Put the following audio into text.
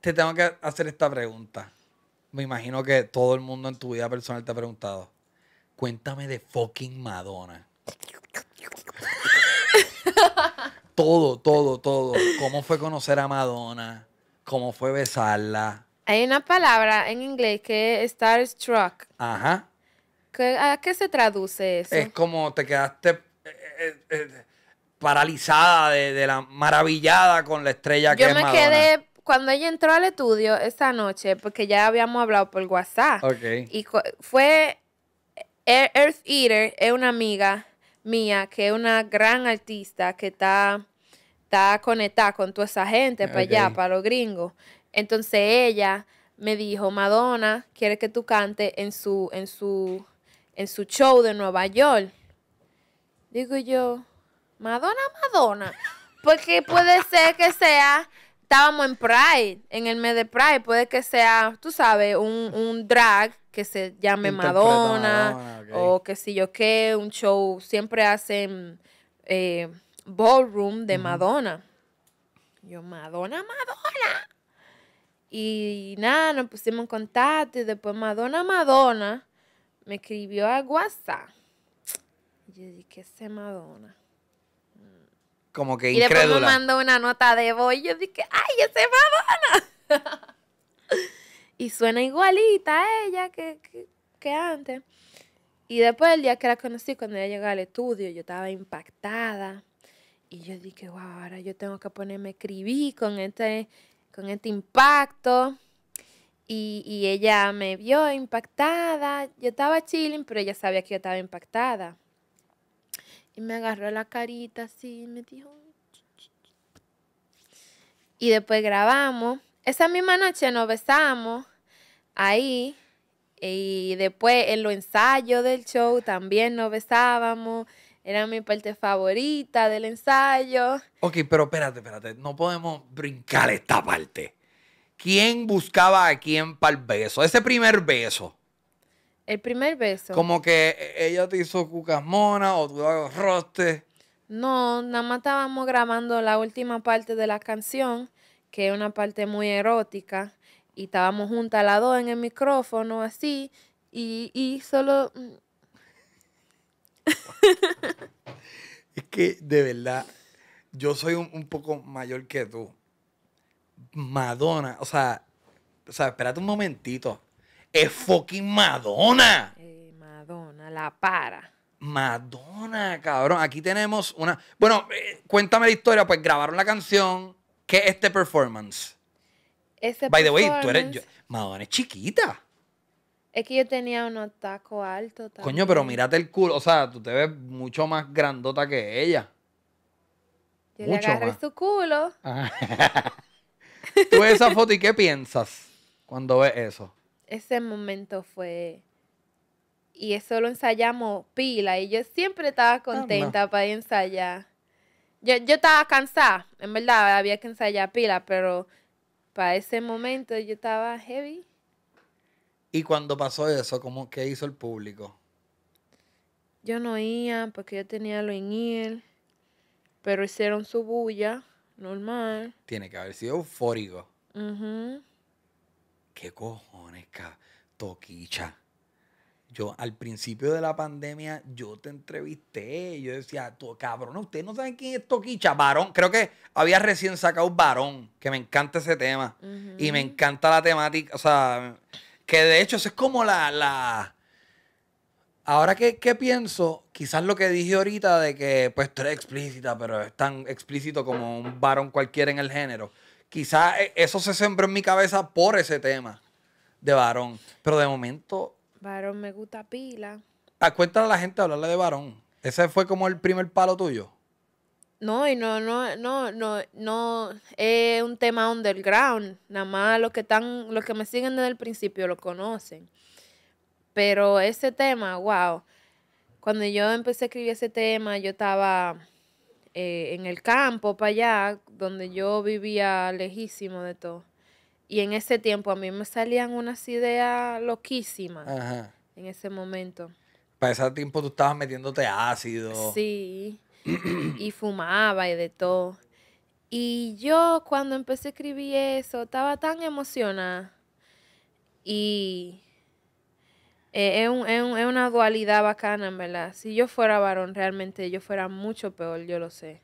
te tengo que hacer esta pregunta. Me imagino que todo el mundo en tu vida personal te ha preguntado. Cuéntame de fucking Madonna. todo, todo, todo. ¿Cómo fue conocer a Madonna? ¿Cómo fue besarla? Hay una palabra en inglés que es starstruck. Ajá. ¿A qué se traduce eso? Es como te quedaste eh, eh, eh, paralizada de, la maravillada con la estrella que es Madonna. Yo me quedé cuando ella entró al estudio esa noche, porque ya habíamos hablado por WhatsApp, y fue Earth Eater, es una amiga mía, que es una gran artista que está, está conectada con toda esa gente para allá, para los gringos. Entonces ella me dijo, Madonna quiere que tú cantes en su, en su, en su show de Nueva York. Digo yo, Madonna, Madonna. Porque puede ser que sea estábamos en Pride, en el mes de Pride, puede que sea, tú sabes, un, drag que se llame Madonna o que si yo qué, un show, siempre hacen eh, ballroom de Madonna. Yo, Madonna, Madonna. Y nada, nos pusimos en contacto y después Madonna, Madonna me escribió a WhatsApp. Y yo dije, ¿qué es Madonna? como que increíble. Y después me mandó una nota de voz y yo dije, ¡ay, ese babona y suena igualita a ella que, antes. Y después el día que la conocí, cuando ella llegó al estudio, yo estaba impactada. Y yo dije, wow, ahora yo tengo que ponerme a escribir con este, con este impacto. Y, y ella me vio impactada. Yo estaba chilling, pero ella sabía que yo estaba impactada. Y me agarró la carita así y me dijo... Y después grabamos. Esa misma noche nos besamos ahí. Y después en los ensayos del show también nos besábamos. Era mi parte favorita del ensayo. Ok, pero espérate, espérate. No podemos brincar esta parte. ¿Quién buscaba a quién para el beso? Ese primer beso. El primer beso. Como que eh, ella te hizo cucas mona o tú hagas roste. No, nada más estábamos grabando la última parte de la canción, que es una parte muy erótica, y estábamos juntas las dos en el micrófono, así, y, solo... es que, de verdad, yo soy un, un, poco mayor que tú. Madonna, o sea, o sea, espérate un momentito es fucking Madonna. Eh, Madonna, la para. Madonna, cabrón. Aquí tenemos una. Bueno, eh, cuéntame la historia. Pues grabaron la canción. ¿Qué es este performance? Este By the way, tú eres. Madonna es chiquita. Es que yo tenía unos tacos altos. Coño, pero mírate el culo. O sea, tú te ves mucho más grandota que ella. Yo le agarré su culo. Ah. tú ves esa foto y qué piensas cuando ves eso ese momento fue... Y eso lo ensayamos pila y yo siempre estaba ah, contenta para ensayar. Yo, yo estaba cansada, en verdad, había que ensayar pila, pero para ese momento yo estaba heavy. ¿Y cuando pasó eso, cómo, qué hizo el público? Yo no iba porque yo tenía lo en él, pero hicieron su bulla normal. Tiene que haber sido eufórico. Uh ¿Qué cojones, Toquicha. Yo al principio de la pandemia, yo te entrevisté. Yo decía, tu cabrón, ustedes no saben quién es Toquicha. Varón, creo que había recién sacado un Varón, que me encanta ese tema. Y me encanta la temática. O sea, que de hecho eso es como la... la... Ahora que, pienso, quizás lo que dije ahorita de que pues tú explícita, pero es tan explícito como un varón cualquiera en el género quizás eh, eso se sembró en mi cabeza por ese tema de varón. Pero de momento. Varón me gusta pila. A cuéntale a la gente hablarle de varón. Ese fue como el primer palo tuyo. No, y no, no, no, no, no, es un tema underground. Nada más los que están, los que me siguen desde el principio lo conocen. Pero ese tema, wow. Cuando yo empecé a escribir ese tema, yo estaba eh, en el campo, para allá, donde yo vivía lejísimo de todo. Y en ese tiempo a mí me salían unas ideas loquísimas en ese momento. Para ese tiempo tú estabas metiéndote ácido. Sí, y fumaba y de todo. Y yo cuando empecé a escribir eso, estaba tan emocionada. Y eh, es, un, es, es, una dualidad bacana, ¿verdad? Si yo fuera varón, realmente yo fuera mucho peor, yo lo sé.